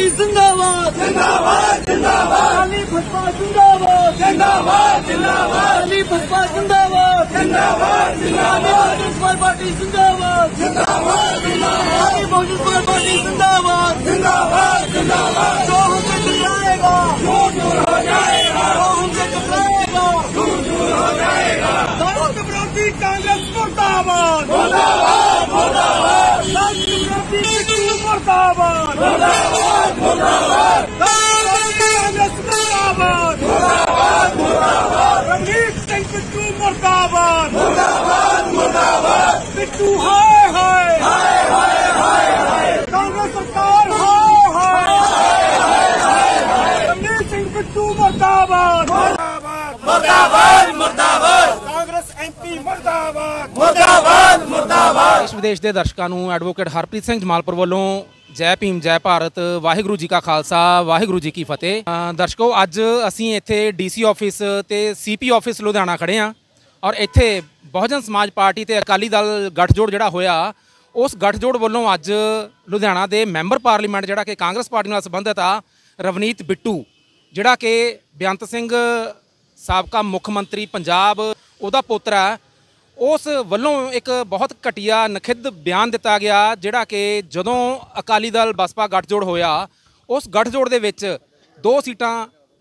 जिंदाबाद जिंदाबाद जिंदाबाद अली ज़िंदा जिंदाबाद जिंदाबाद जिंदाबाद ज़िंदा पार्टी जिंदाबाद जिंदाबाद ज़िंदाबाद ज़िंदा ज़िंदा सूद Vapi Congress मुबादाबाद Murdabad! Murdabad! Murdabad! Congress MP Murdabad! Murdabad! ਦੇਸ਼ ਵਿਦੇਸ਼ ਦੇ ਦਰਸ਼ਕਾਂ ਨੂੰ ਐਡਵੋਕੇਟ ਹਰਪ੍ਰੀਤ ਸਿੰਘ ਜਮਾਲਪੁਰ ਵੱਲੋਂ ਜੈ ਭੀਮ ਜੈ ਭਾਰਤ ਵਾਹਿਗੁਰੂ ਜੀ ਕਾ ਖਾਲਸਾ ਵਾਹਿਗੁਰੂ ਜੀ ਕੀ ਫਤਿਹ ਦਰਸ਼ਕੋ ਅੱਜ ਅਸੀਂ ਇੱਥੇ ਡੀਸੀ ਆਫਿਸ ਤੇ ਸੀਪੀ ਆਫਿਸ ਲੁਧਿਆਣਾ ਖੜੇ ਆਂ ਔਰ ਇੱਥੇ ਬਹੁਜਨ ਸਮਾਜ ਪਾਰਟੀ ਤੇ ਅਕਾਲੀ ਦਲ ਗੱਠਜੋੜ ਜਿਹੜਾ ਹੋਇਆ ਉਸ ਗੱਠਜੋੜ ਵੱਲੋਂ ਅੱਜ ਲੁਧਿਆਣਾ ਦੇ ਮੈਂਬਰ ਪਾਰਲੀਮੈਂਟ ਜਿਹੜਾ ਕਿ ਕਾਂਗਰਸ ਪਾਰਟੀ ਨਾਲ ਸੰਬੰਧਿਤ ਆ ਰਵਨੀਤ ਬਿੱਟੂ ਜਿਹੜਾ ਕਿ ਬਿਆੰਤ ਸਿੰਘ ਸਾਬਕਾ ਮੁੱਖ ਮੰਤਰੀ ਪੰਜਾਬ ਉਹਦਾ ਪੁੱਤਰ ਆ ਉਸ ਵੱਲੋਂ ਇੱਕ ਬਹੁਤ ਘਟੀਆ ਨਖਿੱਧ ਬਿਆਨ ਦਿੱਤਾ ਗਿਆ ਜਿਹੜਾ ਕਿ ਜਦੋਂ ਅਕਾਲੀ ਦਲ ਬਸਪਾ ਗੱਠਜੋੜ ਹੋਇਆ ਉਸ ਗੱਠਜੋੜ ਦੇ ਵਿੱਚ ਦੋ ਸੀਟਾਂ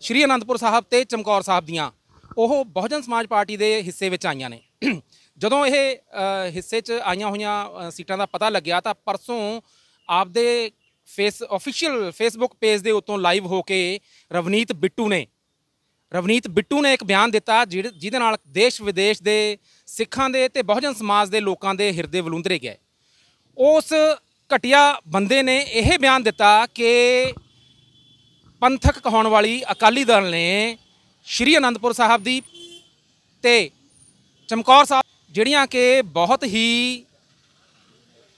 ਸ਼੍ਰੀ ਅਨੰਦਪੁਰ ਸਾਹਿਬ ਤੇ ਚਮਕੌਰ ਸਾਹਿਬ ਦੀਆਂ ਉਹ ਬਹੁਜਨ ਸਮਾਜ ਪਾਰਟੀ ਦੇ ਹਿੱਸੇ ਵਿੱਚ ਆਈਆਂ ਨੇ ਜਦੋਂ ਇਹ ਹਿੱਸੇ 'ਚ ਆਈਆਂ ਹੋਈਆਂ ਸੀਟਾਂ ਦਾ ਪਤਾ ਲੱਗਿਆ ਤਾਂ ਪਰਸੋਂ ਆਪਦੇ ਫੇਸ ਅਫੀਸ਼ੀਅਲ ਫੇਸਬੁੱਕ ਪੇਜ ਦੇ ਉੱਤੋਂ ਲਾਈਵ ਹੋ ਕੇ ਰਵਨੀਤ ਬਿੱਟੂ ਨੇ ਰਵਨੀਤ ਬਿੱਟੂ ਨੇ ਇੱਕ ਬਿਆਨ ਦਿੱਤਾ ਜਿਹਦੇ ਨਾਲ ਦੇਸ਼ ਵਿਦੇਸ਼ ਦੇ ਸਿੱਖਾਂ ਦੇ ਤੇ ਬਹੁਜਨ ਸਮਾਜ ਦੇ ਲੋਕਾਂ ਦੇ ਹਿਰਦੇ ਵਲੂੰਦਰੇ ਗਏ ਉਸ ਘਟਿਆ ਬੰਦੇ ਨੇ ਇਹ ਬਿਆਨ ਦਿੱਤਾ ਕਿ ਪੰਥਕ ਕਹਾਉਣ ਵਾਲੀ ਅਕਾਲੀ ਦਲ ਨੇ ਸ਼੍ਰੀ ਅਨੰਦਪੁਰ ਸਾਹਿਬ ਦੀ ਤੇ ਚਮਕੌਰ ਸਾਹਿਬ ਜਿਹੜੀਆਂ ਕਿ ਬਹੁਤ ਹੀ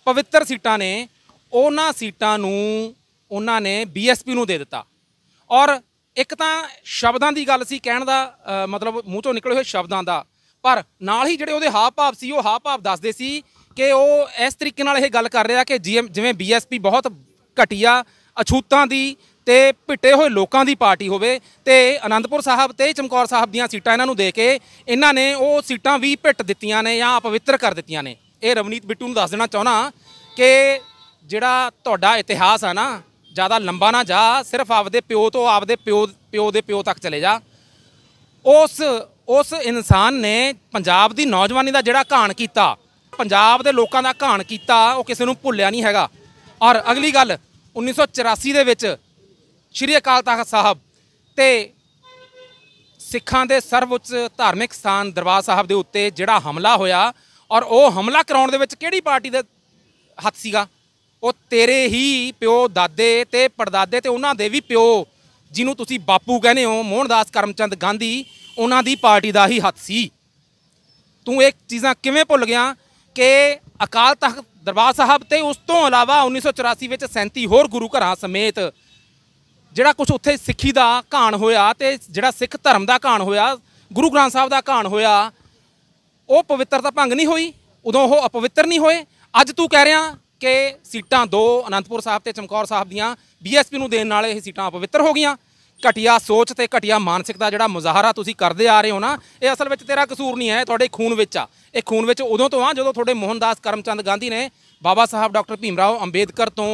ਪਵਿੱਤਰ ਸੀਟਾਂ ਨੇ ਉਹਨਾਂ ਸੀਟਾਂ ਨੂੰ ਉਹਨਾਂ ਨੇ ਬੀਐਸਪੀ ਨੂੰ ਦੇ ਦਿੱਤਾ ਔਰ ਇੱਕ ਤਾਂ ਸ਼ਬਦਾਂ ਦੀ ਗੱਲ ਸੀ ਕਹਿਣ ਦਾ ਮਤਲਬ ਮੂੰਹ ਤੋਂ ਨਿਕਲੇ ਹੋਏ ਸ਼ਬਦਾਂ ਦਾ ਪਰ ਨਾਲ ਹੀ ਜਿਹੜੇ ਉਹਦੇ ਹਾਵ ਭਾਵ ਸੀ ਉਹ ਹਾਵ ਭਾਵ ਦੱਸਦੇ ਸੀ ਕਿ ਉਹ ਇਸ ਤਰੀਕੇ ਨਾਲ ਇਹ ਗੱਲ ਕਰ ਰਿਹਾ ਕਿ ਜਿਵੇਂ ਬੀਐਸਪੀ ਬਹੁਤ ਘਟੀਆ ਅਛੂਤਾਂ ਦੀ ਤੇ ਪਿੱਟੇ ਹੋਏ ਲੋਕਾਂ ਦੀ ਪਾਰਟੀ ਹੋਵੇ ਤੇ ਆਨੰਦਪੁਰ ਸਾਹਿਬ ਤੇ ਚਮਕੌਰ ਸਾਹਿਬ ਦੀਆਂ ਸੀਟਾਂ ਇਹਨਾਂ ਨੂੰ ਦੇ ਕੇ ਇਹਨਾਂ ਨੇ ਉਹ ਸੀਟਾਂ ਵੀ ਪਿੱਟ ਦਿੱਤੀਆਂ ਨੇ ਜਾਂ ਅਪਵਿੱਤਰ ਕਰ ਦਿੱਤੀਆਂ ਨੇ ਇਹ ਰਵਨੀਤ ਬਿੱਟੂ ਨੂੰ ਦੱਸ ਦੇਣਾ ਚਾਹਣਾ ਕਿ ਜਿਹੜਾ ਤੁਹਾਡਾ ਇਤਿਹਾਸ ਆ ਨਾ ਜ਼ਿਆਦਾ ਲੰਬਾ ਨਾ ਜਾ ਸਿਰਫ ਆਪਦੇ ਪਿਓ ਤੋਂ ਆਪਦੇ ਪਿਓ ਪਿਓ ਦੇ ਪਿਓ ਤੱਕ ਚਲੇ ਜਾ ਉਸ ਉਸ ਇਨਸਾਨ ਨੇ ਪੰਜਾਬ ਦੀ ਨੌਜਵਾਨੀ ਦਾ ਜਿਹੜਾ ਘਾਣ ਕੀਤਾ ਪੰਜਾਬ ਦੇ ਲੋਕਾਂ ਦਾ ਘਾਣ ਕੀਤਾ ਉਹ ਕਿਸੇ ਨੂੰ ਭੁੱਲਿਆ ਨਹੀਂ ਹੈਗਾ ਔਰ ਅਗਲੀ ਗੱਲ 1984 ਦੇ ਵਿੱਚ ਸ਼੍ਰੀ ਅਕਾਲ ਤਖਤ ਸਾਹਿਬ ਤੇ ਸਿੱਖਾਂ ਦੇ ਸਰਵਉੱਚ ਧਾਰਮਿਕ ਸਥਾਨ ਦਰਬਾਰ ਸਾਹਿਬ ਦੇ ਉੱਤੇ ਜਿਹੜਾ ਹਮਲਾ ਹੋਇਆ ਔਰ ਉਹ ਹਮਲਾ ਕਰਾਉਣ ਦੇ ਵਿੱਚ ਕਿਹੜੀ ਪਾਰਟੀ ਦੇ ਹੱਥ ਸੀਗਾ ਉਹ ਤੇਰੇ ਹੀ ਪਿਓ ਦਾਦੇ ਤੇ ਪਰਦਾਦੇ ਤੇ ਉਹਨਾਂ ਦੇ ਵੀ ਪਿਓ ਜਿਹਨੂੰ ਤੁਸੀਂ ਬਾਪੂ ਕਹਿੰਦੇ ਹੋ ਮੋਹਨਦਾਸ ਕਰਮਚੰਦ ਗਾਂਧੀ ਉਹਨਾਂ ਦੀ ਪਾਰਟੀ ਦਾ ਹੀ ਹੱਥ ਸੀ ਤੂੰ ਇਹ ਚੀਜ਼ਾਂ ਕਿਵੇਂ ਭੁੱਲ ਗਿਆ ਕਿ ਅਕਾਲ ਤਖਤ ਦਰਬਾਰ ਸਾਹਿਬ ਤੇ ਉਸ ਤੋਂ ਇਲਾਵਾ 1984 ਵਿੱਚ 37 ਹੋਰ ਗੁਰੂ ਘਰਾਂ ਸਮੇਤ ਜਿਹੜਾ ਕੁਝ ਉੱਥੇ ਸਿੱਖੀ ਦਾ ਘਾਣ ਹੋਇਆ ਤੇ ਜਿਹੜਾ ਸਿੱਖ ਧਰਮ ਦਾ ਘਾਣ ਹੋਇਆ ਗੁਰੂ ਗ੍ਰੰਥ ਸਾਹਿਬ ਦਾ ਘਾਣ ਹੋਇਆ ਉਹ ਪਵਿੱਤਰਤਾ ਭੰਗ ਨਹੀਂ ਹੋਈ ਉਦੋਂ ਉਹ ਅਪਵਿੱਤਰ ਨਹੀਂ ਹੋਏ ਅੱਜ ਤੂੰ ਕਹਿ ਰਿਹਾ ਕਿ ਸੀਟਾਂ ਦੋ ਅਨੰਦਪੁਰ ਸਾਹਿਬ ਤੇ ਚਮਕੌਰ ਸਾਹਿਬ ਦੀਆਂ ਬੀਐਸਪੀ ਨੂੰ ਦੇਣ ਨਾਲ ਇਹ ਸੀਟਾਂ ਅਪਵਿੱਤਰ ਹੋ ਗਈਆਂ ਘਟਿਆ ਸੋਚ ਤੇ ਘਟਿਆ ਮਾਨਸਿਕਤਾ ਜਿਹੜਾ ਮੁਜ਼ਾਹਰਾ ਤੁਸੀਂ ਕਰਦੇ ਆ ਰਹੇ ਹੋ ਨਾ ਇਹ ਅਸਲ ਵਿੱਚ ਤੇਰਾ ਕਸੂਰ ਨਹੀਂ ਹੈ ਤੁਹਾਡੇ ਖੂਨ ਵਿੱਚ ਆ ਇਹ ਖੂਨ ਵਿੱਚ ਉਦੋਂ ਤੋਂ ਆ ਜਦੋਂ ਤੁਹਾਡੇ ਮੋਹਨਦਾਸ ਕਰਮਚੰਦ ਗਾਂਧੀ ਨੇ ਬਾਬਾ ਸਾਹਿਬ ਡਾਕਟਰ ਭੀਮ ਰਾਓ ਅੰਬੇਦਕਰ ਤੋਂ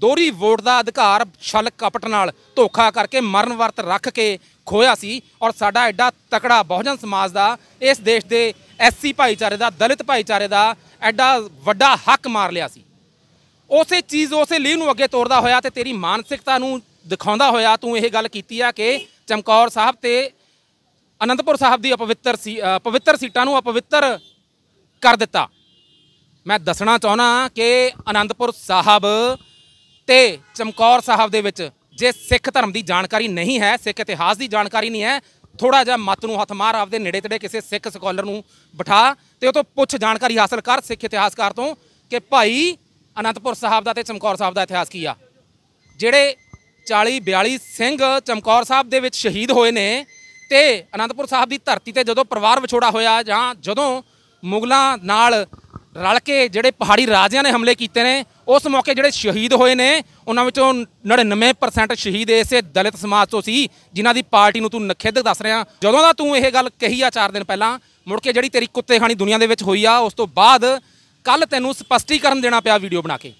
ਦੋਰੀ ਵੋਟ ਦਾ ਅਧਿਕਾਰ ਛਲ ਕਪਟ ਨਾਲ ਧੋਖਾ ਕਰਕੇ ਮਰਨ ਵਰਤ ਰੱਖ ਕੇ ਖੋਇਆ ਸੀ ਔਰ ਸਾਡਾ ਐਡਾ ਤਕੜਾ ਬਹੁਜਨ ਸਮਾਜ ਦਾ ਇਸ ਦੇਸ਼ ਦੇ ਐਸਸੀ ਭਾਈਚਾਰੇ ਦਾ ਦਲਿਤ ਭਾਈਚਾਰੇ ਦਾ ਐਡਾ ਵੱਡਾ ਹੱਕ ਮਾਰ ਲਿਆ ਸੀ ਉਸੇ ਚੀਜ਼ ਉਸੇ ਲੀਵ ਨੂੰ ਅੱਗੇ ਤੋਰਦਾ ਹੋਇਆ ਤੇ ਤੇਰੀ ਮਾਨਸਿਕਤਾ ਨੂੰ ਦਿਖਾਉਂਦਾ ਹੋਇਆ ਤੂੰ ਇਹ ਗੱਲ ਕੀਤੀ ਆ ਕਿ ਚਮਕੌਰ ਸਾਹਿਬ ਤੇ ਅਨੰਦਪੁਰ ਸਾਹਿਬ ਦੀ ਅਪਵਿੱਤਰ ਸੀ ਪਵਿੱਤਰ ਸੀਟਾਂ ਨੂੰ ਅਪਵਿੱਤਰ ਕਰ ਦਿੱਤਾ ਮੈਂ ਦੱਸਣਾ ਚਾਹਣਾ ਕਿ ਅਨੰਦਪੁਰ ਸਾਹਿਬ ਤੇ ਚਮਕੌਰ ਸਾਹਿਬ ਦੇ ਵਿੱਚ ਜੇ ਸਿੱਖ ਧਰਮ ਦੀ ਜਾਣਕਾਰੀ ਨਹੀਂ ਹੈ ਸਿੱਖ ਇਤਿਹਾਸ ਦੀ ਜਾਣਕਾਰੀ ਨਹੀਂ ਹੈ ਥੋੜਾ ਜਿਹਾ ਮਤ ਨੂੰ ਹੱਥ ਮਾਰ ਆਪਦੇ ਨੇੜੇ ਤੇੜੇ ਕਿਸੇ ਸਿੱਖ ਸਕਾਲਰ ਨੂੰ ਬਿਠਾ ਤੇ ਉਹ ਤੋਂ ਪੁੱਛ ਜਾਣਕਾਰੀ ਹਾਸਲ ਕਰ ਸਿੱਖ ਇਤਿਹਾਸਕਾਰ ਤੋਂ ਕਿ ਭਾਈ ਅਨੰਦਪੁਰ ਸਾਹਿਬ ਦਾ ਤੇ ਚਮਕੌਰ ਸਾਹਿਬ ਦਾ ਇਤਿਹਾਸ ਕੀ ਆ ਜਿਹੜੇ 40 42 ਸਿੰਘ ਚਮਕੌਰ ਸਾਹਿਬ ਦੇ ਵਿੱਚ ਸ਼ਹੀਦ ਹੋਏ ਨੇ ਤੇ ਅਨੰਦਪੁਰ ਸਾਹਿਬ ਦੀ ਧਰਤੀ ਤੇ ਜਦੋਂ ਪਰਿਵਾਰ ਵਿਛੋੜਾ ਹੋਇਆ ਜਾਂ ਜਦੋਂ ਮੁਗਲਾਂ ਨਾਲ ਰਲ ਕੇ ਜਿਹੜੇ ਪਹਾੜੀ ਰਾਜਿਆਂ ਨੇ ਹਮਲੇ ਕੀਤੇ ਨੇ ਉਸ ਮੌਕੇ ਜਿਹੜੇ ਸ਼ਹੀਦ ਹੋਏ ਨੇ ਉਹਨਾਂ ਵਿੱਚੋਂ 99% ਸ਼ਹੀਦ ਇਸੇ ਦਲਿਤ ਸਮਾਜ ਤੋਂ ਸੀ ਜਿਨ੍ਹਾਂ ਦੀ ਪਾਰਟੀ ਨੂੰ ਤੂੰ ਨਖੇਦ ਦੱਸ ਰਿਹਾ ਜਦੋਂ ਦਾ ਤੂੰ ਇਹ ਗੱਲ ਕਹੀ ਆ 4 ਦਿਨ ਪਹਿਲਾਂ ਮੁੜ ਕੇ ਜਿਹੜੀ ਤੇਰੀ ਕੁੱਤੇ ਖਾਣੀ ਦੁਨੀਆ ਦੇ ਵਿੱਚ ਹੋਈ ਆ ਉਸ ਤੋਂ ਬਾਅਦ ਕੱਲ ਤੈਨੂੰ ਸਪਸ਼ਟੀਕਰਨ ਦੇਣਾ ਪਿਆ ਵੀਡੀਓ ਬਣਾ ਕੇ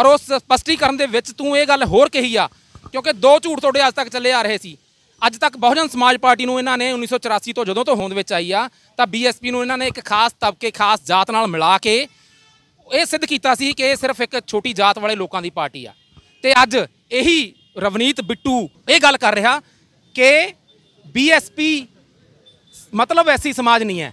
ਔਰ ਉਸ ਸਪਸ਼ਟੀਕਰਨ ਦੇ ਵਿੱਚ ਤੂੰ ਇਹ ਗੱਲ ਹੋਰ ਕਹੀ ਆ ਕਿਉਂਕਿ ਦੋ ਝੂਠ ਤੁਹਾਡੇ ਅੱਜ ਤੱਕ ਚੱਲੇ ਆ ਰਹੇ ਸੀ ਅੱਜ ਤੱਕ ਬਹੁਜਨ ਸਮਾਜ ਪਾਰਟੀ ਨੂੰ ਇਹਨਾਂ ਨੇ 1984 ਤੋਂ ਜਦੋਂ ਤੋਂ ਹੋਂਦ ਵਿੱਚ ਆਈ ਆ ਤਾਂ ਬੀਐਸਪੀ ਨੂੰ ਇਹਨਾਂ ਨੇ ਇੱਕ ਖਾਸ ਤਬਕੇ ਖਾਸ ਜਾਤ ਨਾਲ ਮਿਲਾ ਕੇ ਇਹ ਸਿੱਧ ਕੀਤਾ ਸੀ ਕਿ ਇਹ ਸਿਰਫ ਇੱਕ ਛੋਟੀ ਜਾਤ ਵਾਲੇ ਲੋਕਾਂ ਦੀ ਪਾਰਟੀ ਆ ਤੇ ਅੱਜ ਇਹੀ ਰਵਨੀਤ ਬਿੱਟੂ ਇਹ ਗੱਲ ਕਰ ਰਿਹਾ ਕਿ ਬੀਐਸਪੀ ਮਤਲਬ ਐਸੀ ਸਮਾਜ ਨਹੀਂ ਹੈ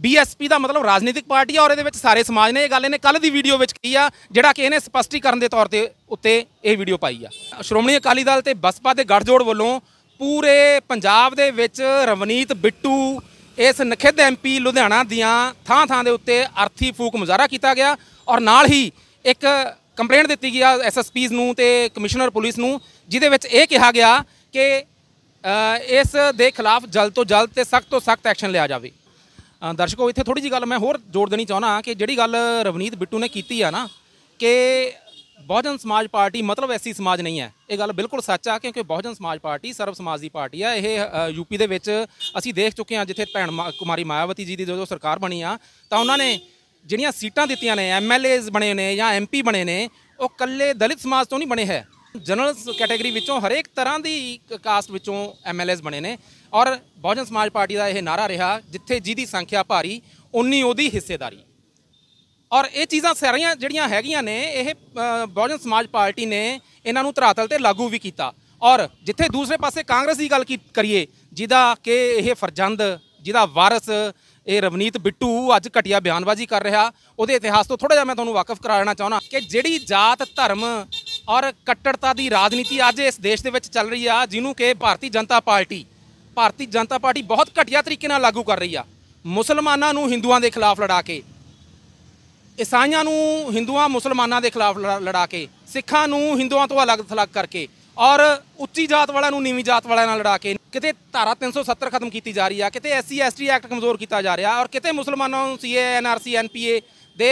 ਬੀਐਸਪੀ ਦਾ ਮਤਲਬ ਰਾਜਨੀਤਿਕ ਪਾਰਟੀ ਆ ਔਰ ਇਹਦੇ ਵਿੱਚ ਸਾਰੇ ਸਮਾਜ ਨੇ ਇਹ ਗੱਲ ਇਹਨੇ ਕੱਲ ਦੀ ਵੀਡੀਓ ਵਿੱਚ ਕੀ ਆ ਜਿਹੜਾ ਕਿ ਇਹਨੇ ਸਪਸ਼ਟੀਕਰਨ ਦੇ ਤੌਰ ਤੇ ਉੱਤੇ ਇਹ ਵੀਡੀਓ ਪਾਈ ਆ ਸ਼੍ਰੋਮਣੀ ਅਕਾਲੀ ਦਲ ਤੇ ਬਸਪਾ ਦੇ ਗੱਠਜੋੜ ਵੱਲੋਂ ਪੂਰੇ ਪੰਜਾਬ ਦੇ ਵਿੱਚ ਰਵਨੀਤ ਬਿੱਟੂ ਇਸ ਨਖਿੱਧ ਐਮਪੀ ਲੁਧਿਆਣਾ ਦੀਆਂ ਥਾਂ-ਥਾਂ ਦੇ ਉੱਤੇ ਅਰਥੀ ਫੂਕ ਮੁਜ਼ਾਹਰਾ ਕੀਤਾ ਗਿਆ ਔਰ ਨਾਲ ਹੀ ਇੱਕ ਕੰਪਲੇਂਟ ਦਿੱਤੀ ਗਈ ਆ ਐਸਐਸਪੀਜ਼ ਨੂੰ ਤੇ ਕਮਿਸ਼ਨਰ ਪੁਲਿਸ ਨੂੰ ਜਿਹਦੇ ਵਿੱਚ ਇਹ ਕਿਹਾ ਗਿਆ ਕਿ ਇਸ ਦੇ ਖਿਲਾਫ ਜਲਦ ਤੋਂ ਜਲਦ ਤੇ ਸਖਤ ਤੋਂ ਸਖਤ ਐਕਸ਼ਨ ਲਿਆ ਜਾਵੇ ਦਰਸ਼ਕੋ ਇੱਥੇ ਥੋੜੀ ਜੀ ਗੱਲ ਮੈਂ ਹੋਰ ਜੋੜ ਦੇਣੀ ਚਾਹਣਾ ਕਿ ਜਿਹੜੀ ਗੱਲ ਰਵਨੀਤ ਬਿੱਟੂ ਨੇ ਕੀਤੀ ਆ ਨਾ ਕਿ ਬਹੁਜਨ ਸਮਾਜ ਪਾਰਟੀ ਮਤਲਬ ਐਸੀ ਸਮਾਜ ਨਹੀਂ ਹੈ ਇਹ ਗੱਲ ਬਿਲਕੁਲ ਸੱਚ ਆ ਕਿਉਂਕਿ ਬਹੁਜਨ ਸਮਾਜ ਪਾਰਟੀ ਸਰਵ ਸਮਾਜ ਦੀ ਪਾਰਟੀ ਆ ਇਹ ਯੂਪੀ ਦੇ ਵਿੱਚ ਅਸੀਂ ਦੇਖ ਚੁੱਕੇ ਹਾਂ ਜਿੱਥੇ ਭੈਣ ਕੁਮਾਰੀ ਮਾਇਆਵਤੀ ਜੀ ਦੀ ਜਦੋਂ ਸਰਕਾਰ ਬਣੀ ਆ ਤਾਂ ਉਹਨਾਂ ਨੇ ਜਿਹੜੀਆਂ ਸੀਟਾਂ ਦਿੱਤੀਆਂ ਨੇ ਐਮਐਲਏਜ਼ ਬਣੇ ਨੇ ਜਾਂ ਐਮਪੀ ਬਣੇ ਨੇ ਉਹ ਕੱਲੇ ਦਲਿਤ ਸਮਾਜ ਤੋਂ ਨਹੀਂ ਬਣੇ ਹੈ ਜਨਰਲ ਕੈਟਾਗਰੀ ਵਿੱਚੋਂ ਹਰੇਕ ਤਰ੍ਹਾਂ ਦੀ ਕਾਸਟ ਵਿੱਚੋਂ ਐਮਐਲਏਜ਼ ਬਣੇ ਨੇ ਔਰ ਬਹੁਜਨ ਸਮਾਜ ਪਾਰਟੀ ਦਾ ਇਹ ਨਾਰਾ ਰਿਹਾ ਜਿੱਥੇ ਜਿਹਦੀ ਸੰਖਿਆ ਭਾਰੀ ਉਨੀ ਉਹਦੀ ਹਿੱਸੇਦਾਰੀ ਔਰ ਇਹ ਚੀਜ਼ਾਂ ਸਾਰੀਆਂ ਜਿਹੜੀਆਂ ਹੈਗੀਆਂ ਨੇ ਇਹ ਬਹੁਜਨ ਸਮਾਜ ਪਾਰਟੀ ਨੇ ਇਹਨਾਂ ਨੂੰ ਧਰਾਤਲ ਤੇ ਲਾਗੂ ਵੀ ਕੀਤਾ ਔਰ ਜਿੱਥੇ ਦੂਸਰੇ ਪਾਸੇ ਕਾਂਗਰਸ ਦੀ ਗੱਲ ਕਰੀਏ ਜਿਹਦਾ ਕਿ ਇਹ ਫਰਜੰਦ ਜਿਹਦਾ ਵਾਰਸ ਇਹ ਰਵਨੀਤ ਬਿੱਟੂ ਅੱਜ ਘਟਿਆ ਬਿਆਨਬਾਜ਼ੀ ਕਰ ਰਿਹਾ ਉਹਦੇ ਇਤਿਹਾਸ ਤੋਂ ਥੋੜਾ ਜਿਹਾ ਮੈਂ ਤੁਹਾਨੂੰ ਵਾਕਿਫ ਕਰਾਉਣਾ ਚਾਹੁੰਦਾ ਕਿ ਜਿਹੜੀ ਜਾਤ ਧਰਮ ਔਰ ਕੱਟੜਤਾ ਦੀ ਰਾਜਨੀਤੀ ਅੱਜ ਇਸ ਦੇਸ਼ ਦੇ ਵਿੱਚ ਚੱਲ ਰਹੀ ਆ ਜਿਹਨੂੰ ਕਿ ਭਾਰਤੀ ਜਨਤਾ ਪਾਰਟੀ ਭਾਰਤੀ ਜਨਤਾ ਪਾਰਟੀ ਬਹੁਤ ਘਟੀਆ ਤਰੀਕੇ ਨਾਲ ਲਾਗੂ ਕਰ ਰਹੀ ਆ ਮੁਸਲਮਾਨਾਂ ਨੂੰ ਹਿੰਦੂਆਂ ਦੇ ਖਿਲਾਫ ਲੜਾ ਕੇ ਈਸਾਈਆਂ ਨੂੰ ਹਿੰਦੂਆਂ ਮੁਸਲਮਾਨਾਂ ਦੇ ਖਿਲਾਫ ਲੜਾ ਕੇ ਸਿੱਖਾਂ ਨੂੰ ਹਿੰਦੂਆਂ ਤੋਂ ਅਲੱਗ ਥਲੱਗ ਕਰਕੇ ਔਰ ਉੱਚੀ ਜਾਤ ਵਾਲਿਆਂ ਨੂੰ ਨੀਵੀਂ ਜਾਤ ਵਾਲਿਆਂ ਨਾਲ ਲੜਾ ਕੇ ਕਿਤੇ ਧਾਰਾ 370 ਖਤਮ ਕੀਤੀ ਜਾ ਰਹੀ ਆ ਕਿਤੇ ਐਸਸੀ ਐਸਟੀ ਐਕਟ ਕਮਜ਼ੋਰ ਕੀਤਾ ਜਾ ਰਿਹਾ ਔਰ ਕਿਤੇ ਮੁਸਲਮਾਨਾਂ ਨੂੰ ਸੀਏ ਐਨਆਰਸੀ ਐਨਪੀਏ ਦੇ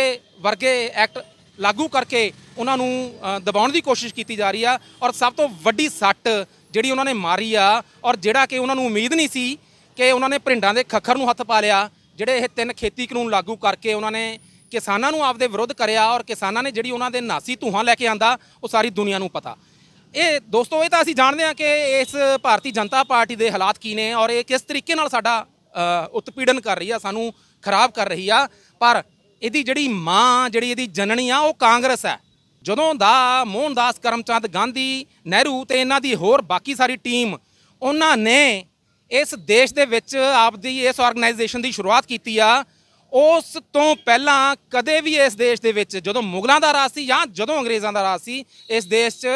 ਵਰਗੇ ਐਕਟ ਲਾਗੂ ਕਰਕੇ ਉਹਨਾਂ ਨੂੰ ਦਬਾਉਣ ਦੀ ਕੋਸ਼ਿਸ਼ ਕੀਤੀ ਜਾ ਰਹੀ ਆ ਔਰ ਸਭ ਤੋਂ ਵੱਡੀ ਸੱਟ ਜਿਹੜੀ ਉਹਨਾਂ ਨੇ ਮਾਰੀ ਆ ਔਰ ਜਿਹੜਾ ਕਿ ਉਹਨਾਂ ਨੂੰ ਉਮੀਦ ਨਹੀਂ ਸੀ ਕਿ ਉਹਨਾਂ ਨੇ ਪ੍ਰਿੰਡਾਂ ਦੇ ਖੱਖਰ ਨੂੰ ਹੱਥ ਪਾ ਲਿਆ ਜਿਹੜੇ ਇਹ ਤਿੰਨ ਖੇਤੀ ਕਾਨੂੰਨ ਲਾਗੂ ਕਰਕੇ ਉਹਨਾਂ ਨੇ ਕਿਸਾਨਾਂ ਨੂੰ ਆਪਦੇ ਵਿਰੁੱਧ ਕਰਿਆ ਔਰ ਕਿਸਾਨਾਂ ਨੇ ਜਿਹੜੀ ਉਹਨਾਂ ਦੇ ਨਾਸੀ ਧੂਹਾਂ ਲੈ ਕੇ ਆਂਦਾ ਉਹ ਸਾਰੀ ਦੁਨੀਆ ਨੂੰ ਪਤਾ ਇਹ ਦੋਸਤੋ ਇਹ ਤਾਂ ਅਸੀਂ ਜਾਣਦੇ ਹਾਂ ਕਿ ਇਸ ਭਾਰਤੀ ਜਨਤਾ ਪਾਰਟੀ ਦੇ ਹਾਲਾਤ ਕੀ ਨੇ ਔਰ ਇਹ ਕਿਸ ਤਰੀਕੇ ਨਾਲ ਸਾਡਾ ਉਤਪੀੜਨ ਕਰ ਰਹੀ ਆ ਸਾਨੂੰ ਖਰਾਬ ਕਰ ਰਹੀ ਆ ਪਰ ਇਹਦੀ ਜਿਹੜੀ ਮਾਂ ਜਿਹੜੀ ਇਹਦੀ ਜਨਣੀ ਆ ਉਹ ਕਾਂਗਰਸ ਹੈ ਜਦੋਂ ਦਾ ਮੋਹਨਦਾਸ ਕਰਮਚੰਦ ਗਾਂਧੀ ਨਹਿਰੂ ਤੇ ਇਹਨਾਂ ਦੀ ਹੋਰ ਬਾਕੀ ਸਾਰੀ ਟੀਮ ਉਹਨਾਂ ਨੇ ਇਸ ਦੇਸ਼ ਦੇ ਵਿੱਚ ਆਪਦੀ ਇਸ ਆਰਗੇਨਾਈਜੇਸ਼ਨ ਦੀ ਸ਼ੁਰੂਆਤ ਕੀਤੀ ਆ ਉਸ ਤੋਂ ਪਹਿਲਾਂ ਕਦੇ ਵੀ ਇਸ ਦੇਸ਼ ਦੇ ਵਿੱਚ ਜਦੋਂ ਮੁਗਲਾਂ ਦਾ ਰਾਜ ਸੀ ਜਾਂ ਜਦੋਂ ਅੰਗਰੇਜ਼ਾਂ ਦਾ ਰਾਜ ਸੀ ਇਸ ਦੇਸ਼ 'ਚ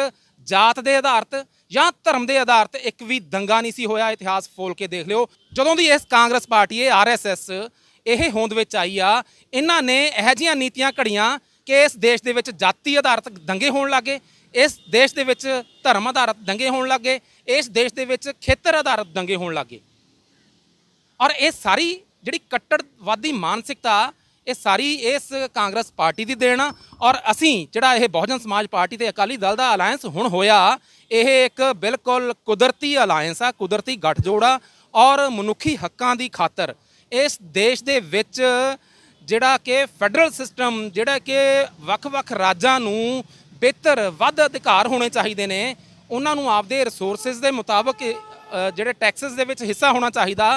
ਜਾਤ ਦੇ ਆਧਾਰਤ ਜਾਂ ਧਰਮ ਦੇ ਆਧਾਰਤ ਇੱਕ ਵੀ ਦੰਗਾ ਨਹੀਂ ਸੀ ਹੋਇਆ ਇਤਿਹਾਸ ਫੋਲ ਕੇ ਦੇਖ ਲਿਓ ਜਦੋਂ ਦੀ ਇਸ ਕਾਂਗਰਸ ਪਾਰਟੀ ਇਹ ਆਰਐਸਐਸ ਇਹ ਹੋਂਦ ਵਿੱਚ ਆਈ ਆ ਇਹਨਾਂ ਨੇ ਇਹੋ ਜੀਆਂ ਨੀਤੀਆਂ ਘੜੀਆਂ ਕਿ ਇਸ ਦੇਸ਼ ਦੇ ਵਿੱਚ ਜਾਤੀ ਆਧਾਰਿਤ ਦੰਗੇ ਹੋਣ ਲੱਗੇ ਇਸ ਦੇਸ਼ ਦੇ ਵਿੱਚ ਧਰਮ ਆਧਾਰਿਤ ਦੰਗੇ ਹੋਣ ਲੱਗੇ ਇਸ ਦੇਸ਼ ਦੇ ਵਿੱਚ ਖੇਤਰ ਆਧਾਰਿਤ ਦੰਗੇ ਹੋਣ ਲੱਗੇ ਔਰ ਇਹ ਸਾਰੀ ਜਿਹੜੀ ਕੱਟੜਵਾਦੀ ਮਾਨਸਿਕਤਾ ਇਹ ਸਾਰੀ ਇਸ ਕਾਂਗਰਸ ਪਾਰਟੀ ਦੀ ਦੇਣ ਆ ਔਰ ਅਸੀਂ ਜਿਹੜਾ ਇਹ ਬਹੁਜਨ ਸਮਾਜ ਪਾਰਟੀ ਤੇ ਅਕਾਲੀ ਦਲ ਦਾ ਅਲਾਈਅੰਸ ਹੁਣ ਹੋਇਆ ਇਹ ਇੱਕ ਬਿਲਕੁਲ ਕੁਦਰਤੀ ਅਲਾਈਅੰਸ ਆ ਕੁਦਰਤੀ ਗੱਠਜੋੜ ਆ ਔਰ ਮਨੁੱਖੀ ਹੱਕਾਂ ਦੀ ਖਾਤਰ ਇਸ ਦੇਸ਼ ਦੇ ਵਿੱਚ ਜਿਹੜਾ ਕਿ ਫੈਡਰਲ ਸਿਸਟਮ ਜਿਹੜਾ ਕਿ ਵੱਖ-ਵੱਖ ਰਾਜਾਂ ਨੂੰ ਬਿਹਤਰ ਵੱਧ ਅਧਿਕਾਰ ਹੋਣੇ ਚਾਹੀਦੇ ਨੇ ਉਹਨਾਂ ਨੂੰ ਆਪਦੇ ਰਿਸੋਰਸਸ ਦੇ ਮੁਤਾਬਕ ਜਿਹੜੇ ਟੈਕਸਸ ਦੇ ਵਿੱਚ ਹਿੱਸਾ ਹੋਣਾ ਚਾਹੀਦਾ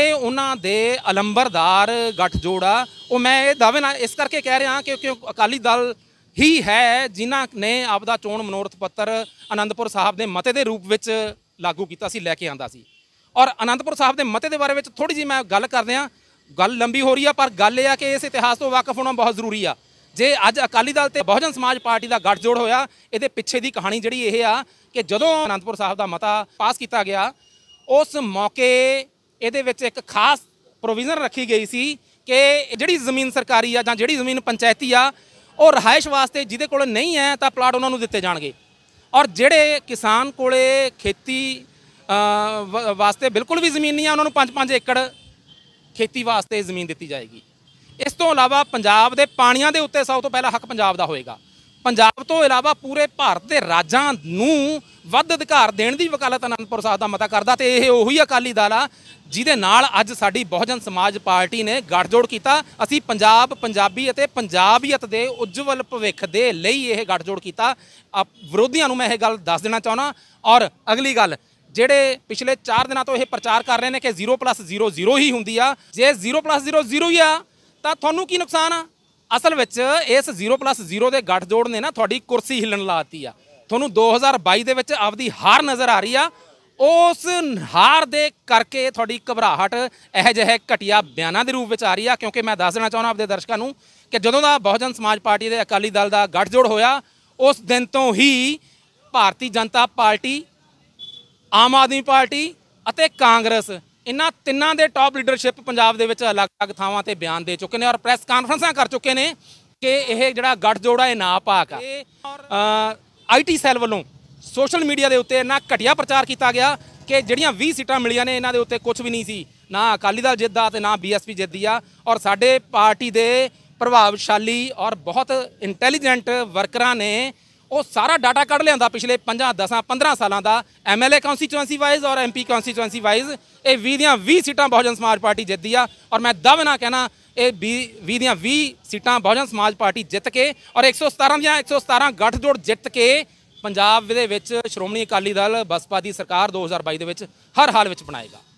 ਇਹ ਉਹਨਾਂ ਦੇ ਅਲੰਬਰਦਾਰ ਗੱਠਜੋੜ ਉਹ ਮੈਂ ਇਹ ਦਾਅਵੇ ਨਾਲ ਇਸ ਕਰਕੇ ਕਹਿ ਰਿਹਾ ਕਿਉਂਕਿ ਅਕਾਲੀ ਦਲ ਹੀ ਹੈ ਜਿਨ੍ਹਾਂ ਨੇ ਆਪਦਾ ਚੋਣ ਮਨੋਰਥ ਪੱਤਰ ਅਨੰਦਪੁਰ ਸਾਹਿਬ ਦੇ ਮਤੇ ਦੇ ਰੂਪ ਵਿੱਚ ਲਾਗੂ ਕੀਤਾ ਸੀ ਲੈ ਕੇ ਆਂਦਾ ਸੀ ਔਰ ਅਨੰਦਪੁਰ ਸਾਹਿਬ ਦੇ ਮਤੇ ਦੇ ਬਾਰੇ ਵਿੱਚ ਥੋੜੀ ਜੀ ਮੈਂ ਗੱਲ ਕਰਦੇ ਆਂ ਗੱਲ ਲੰਬੀ ਹੋ ਰਹੀ ਆ ਪਰ ਗੱਲ ਇਹ ਆ ਕਿ ਇਸ ਇਤਿਹਾਸ ਤੋਂ ਵਾਕਿਫ ਹੋਣਾ ਬਹੁਤ ਜ਼ਰੂਰੀ ਆ ਜੇ ਅੱਜ ਅਕਾਲੀ ਦਲ ਤੇ ਬਹੁਜਨ ਸਮਾਜ ਪਾਰਟੀ ਦਾ ਗੱਠਜੋੜ ਹੋਇਆ ਇਹਦੇ ਪਿੱਛੇ ਦੀ ਕਹਾਣੀ ਜਿਹੜੀ ਇਹ ਆ ਕਿ ਜਦੋਂ ਅਨੰਦਪੁਰ ਸਾਹਿਬ ਦਾ ਮਤਾ ਪਾਸ ਕੀਤਾ ਗਿਆ ਉਸ ਮੌਕੇ ਇਹਦੇ ਵਿੱਚ ਇੱਕ ਖਾਸ ਪ੍ਰੋਵੀਜ਼ਨ ਰੱਖੀ ਗਈ ਸੀ ਕਿ ਜਿਹੜੀ ਜ਼ਮੀਨ ਸਰਕਾਰੀ ਆ ਜਾਂ ਜਿਹੜੀ ਜ਼ਮੀਨ ਪੰਚਾਇਤੀ ਆ ਉਹ ਰਹਾਇਸ਼ ਵਾਸਤੇ ਜਿਹਦੇ ਕੋਲ ਨਹੀਂ ਹੈ ਤਾਂ ਪਲਾਟ ਉਹਨਾਂ ਨੂੰ ਦਿੱਤੇ ਜਾਣਗੇ ਔਰ ਜਿਹੜੇ ਕਿਸਾਨ ਕੋਲੇ ਖੇਤੀ ਵਾਸਤੇ ਬਿਲਕੁਲ ਵੀ ਜ਼ਮੀਨ ਨਹੀਂ ਆ ਉਹਨਾਂ ਨੂੰ 5-5 ਏਕੜ ਖੇਤੀ ਵਾਸਤੇ ਜ਼ਮੀਨ ਦਿੱਤੀ ਜਾਏਗੀ ਇਸ ਤੋਂ ਇਲਾਵਾ ਪੰਜਾਬ ਦੇ ਪਾਣੀਆਂ ਦੇ ਉੱਤੇ ਸਭ ਤੋਂ ਪਹਿਲਾ ਹੱਕ ਪੰਜਾਬ ਦਾ ਹੋਏਗਾ ਪੰਜਾਬ ਤੋਂ ਇਲਾਵਾ ਪੂਰੇ ਭਾਰਤ ਦੇ ਰਾਜਾਂ ਨੂੰ ਵੱਧ ਅਧਿਕਾਰ ਦੇਣ ਦੀ ਵਕਾਲਤ ਅਨੰਦਪੁਰ ਸਾਹਿਬ ਦਾ ਮਤਾ ਕਰਦਾ ਤੇ ਇਹ ਉਹੀ ਅਕਾਲੀ ਦਲ ਆ ਜਿਹਦੇ ਨਾਲ ਅੱਜ ਸਾਡੀ ਬਹੁਜਨ ਸਮਾਜ ਪਾਰਟੀ ਨੇ ਗੱਠਜੋੜ ਕੀਤਾ ਅਸੀਂ ਪੰਜਾਬ ਪੰਜਾਬੀ ਅਤੇ ਪੰਜਾਬੀਅਤ ਦੇ ਉਜਵਲ ਭਵਿੱਖ ਦੇ ਲਈ ਇਹ ਗੱਠਜੋੜ ਕੀਤਾ ਵਿਰੋਧੀਆਂ ਨੂੰ ਮੈਂ ਇਹ ਗੱਲ ਦੱਸ ਦੇਣਾ ਚਾਹੁੰਦਾ ਔਰ ਅਗਲੀ ਗੱਲ ਜਿਹੜੇ ਪਿਛਲੇ 4 ਦਿਨਾਂ ਤੋਂ ਇਹ ਪ੍ਰਚਾਰ ਕਰ ਰਹੇ ਨੇ ਕਿ 0+00 ਹੀ ਹੁੰਦੀ ਆ ਜੇ 0+00 ਹੀ ਆ ਤਾਂ ਤੁਹਾਨੂੰ ਕੀ ਨੁਕਸਾਨ ਆ ਅਸਲ ਵਿੱਚ ਇਸ 0+0 ਦੇ ਗੱਠਜੋੜ ਨੇ ਨਾ ਤੁਹਾਡੀ ਕੁਰਸੀ ਹਿੱਲਣ ਲਾਤੀ ਆ ਤੁਹਾਨੂੰ 2022 ਦੇ ਵਿੱਚ ਆਪਦੀ ਹਾਰ ਨਜ਼ਰ ਆ ਰਹੀ ਆ ਉਸ ਹਾਰ ਦੇ ਕਰਕੇ ਤੁਹਾਡੀ ਘਬਰਾਹਟ ਇਹ ਜਿਹੇ ਘਟਿਆ ਬਿਆਨਾਂ ਦੇ ਰੂਪ ਵਿੱਚ ਆ ਰਹੀ ਆ ਕਿਉਂਕਿ ਮੈਂ ਦੱਸ ਦੇਣਾ ਚਾਹੁੰਦਾ ਆਪਦੇ ਦਰਸ਼ਕਾਂ ਨੂੰ ਕਿ ਜਦੋਂ ਦਾ ਬਹੁਜਨ ਸਮਾਜ ਪਾਰਟੀ ਦੇ ਅਕਾਲੀ ਦਲ ਦਾ ਗੱਠਜੋੜ ਹੋਇਆ ਉਸ ਦਿਨ ਤੋਂ ਹੀ ਭਾਰਤੀ ਜਨਤਾ ਪਾਰਟੀ ਆਮ ਆਦਮੀ ਪਾਰਟੀ ਅਤੇ ਕਾਂਗਰਸ ਇਹਨਾਂ ਤਿੰਨਾਂ ਦੇ ਟਾਪ ਲੀਡਰਸ਼ਿਪ ਪੰਜਾਬ ਦੇ ਵਿੱਚ ਅਲੱਗ-ਅਲੱਗ ਥਾਵਾਂ ਤੇ ਬਿਆਨ ਦੇ ਚੁੱਕੇ ਨੇ ਔਰ ਪ੍ਰੈਸ ਕਾਨਫਰੰਸਾਂ ਕਰ ਚੁੱਕੇ ਨੇ ਕਿ ਇਹ ਜਿਹੜਾ ਜੋੜਾ ਇਹ ਨਾ ਪਾਕ ਆ ਆਈਟੀ ਸੈੱਲ ਵੱਲੋਂ ਸੋਸ਼ਲ ਮੀਡੀਆ ਦੇ ਉੱਤੇ ਇਹਨਾਂ ਘਟਿਆ ਪ੍ਰਚਾਰ ਕੀਤਾ ਗਿਆ ਕਿ ਜਿਹੜੀਆਂ 20 ਸੀਟਾਂ ਮਿਲੀਆਂ ਨੇ ਇਹਨਾਂ ਦੇ ਉੱਤੇ ਕੁਝ ਵੀ ਨਹੀਂ ਸੀ ਨਾ ਅਕਾਲੀ ਦਲ ਜਿੱਦਾ ਤੇ ਨਾ ਬੀਐਸਪੀ ਜਿੱਦੀ ਆ ਔਰ ਸਾਡੇ ਪਾਰਟੀ ਦੇ ਪ੍ਰਭਾਵਸ਼ਾਲੀ ਔਰ ਬਹੁਤ ਇੰਟੈਲੀਜੈਂਟ ਵਰਕਰਾਂ ਨੇ ਉਹ ਸਾਰਾ ਡਾਟਾ ਕੱਢ ਲਿਆਂਦਾ ਪਿਛਲੇ 5 10 15 ਸਾਲਾਂ ਦਾ ਐਮਐਲਏ ਕਨਸਟੀਚੁਐਂਸੀ ਵਾਈਜ਼ ਔਰ ਐਮਪੀ ਕਨਸਟੀਚੁਐਂਸੀ ਵਾਈਜ਼ ਇਹ 20 ਦੀਆਂ 20 ਸੀਟਾਂ ਬਹੁਜਨ ਸਮਾਜ ਪਾਰਟੀ ਜਿੱਤਦੀ ਆ ਔਰ ਮੈਂ ਦਵ ਨਾ ਕਹਿਣਾ ਇਹ 20 ਦੀਆਂ 20 ਸੀਟਾਂ ਬਹੁਜਨ ਸਮਾਜ ਪਾਰਟੀ ਜਿੱਤ ਕੇ ਔਰ 117 ਦੀਆਂ 117 ਗੱਠਜੋੜ ਜਿੱਤ ਕੇ ਪੰਜਾਬ ਦੇ ਵਿੱਚ ਸ਼੍ਰੋਮਣੀ ਅਕਾਲੀ ਦਲ ਬਸਪਾ ਦੀ ਸਰਕਾਰ 2022 ਦੇ ਵਿੱਚ ਹਰ ਹਾਲ ਵਿੱਚ ਬਣਾਏਗਾ